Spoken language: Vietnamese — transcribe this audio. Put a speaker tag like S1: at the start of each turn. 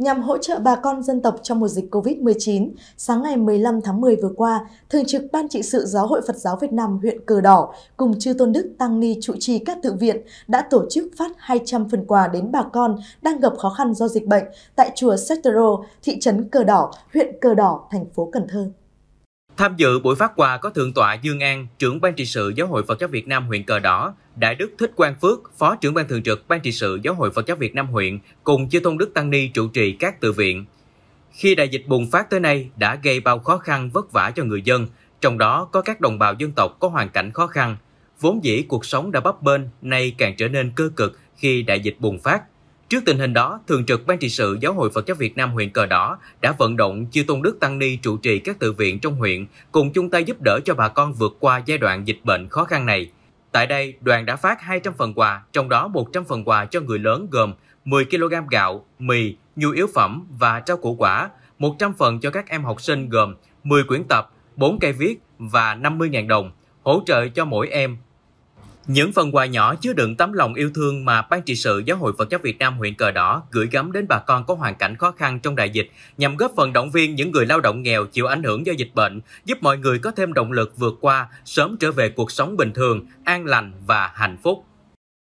S1: Nhằm hỗ trợ bà con dân tộc trong mùa dịch COVID-19, sáng ngày 15 tháng 10 vừa qua, Thường trực Ban trị sự Giáo hội Phật giáo Việt Nam huyện Cờ Đỏ cùng Chư Tôn Đức Tăng Ni trụ trì các tự viện đã tổ chức phát 200 phần quà đến bà con đang gặp khó khăn do dịch bệnh tại chùa Sectoro, thị trấn Cờ Đỏ, huyện Cờ Đỏ, thành phố Cần Thơ.
S2: Tham dự buổi phát quà có Thượng tọa Dương An, trưởng Ban trị sự Giáo hội Phật giáo Việt Nam huyện Cờ Đỏ, Đại đức Thích Quang Phước, Phó trưởng Ban thường trực Ban trị sự Giáo hội Phật giáo Việt Nam huyện, cùng chư tôn đức Tăng Ni trụ trì các tự viện. Khi đại dịch bùng phát tới nay đã gây bao khó khăn vất vả cho người dân, trong đó có các đồng bào dân tộc có hoàn cảnh khó khăn. Vốn dĩ cuộc sống đã bấp bênh, nay càng trở nên cơ cực khi đại dịch bùng phát. Trước tình hình đó, Thường trực Ban trị sự Giáo hội Phật giáo Việt Nam huyện Cờ Đỏ đã vận động chư Tôn Đức Tăng Ni trụ trì các tự viện trong huyện cùng chung tay giúp đỡ cho bà con vượt qua giai đoạn dịch bệnh khó khăn này. Tại đây, đoàn đã phát 200 phần quà, trong đó 100 phần quà cho người lớn gồm 10 kg gạo, mì, nhu yếu phẩm và rau củ quả, 100 phần cho các em học sinh gồm 10 quyển tập, 4 cây viết và 50.000 đồng, hỗ trợ cho mỗi em những phần quà nhỏ chứa đựng tấm lòng yêu thương mà Ban trị sự Giáo hội Phật giáo Việt Nam huyện Cờ Đỏ gửi gắm đến bà con có hoàn cảnh khó khăn trong đại dịch nhằm góp phần động viên những người lao động nghèo chịu ảnh hưởng do dịch bệnh, giúp mọi người có thêm động lực vượt qua, sớm trở về cuộc sống bình thường, an lành và hạnh phúc.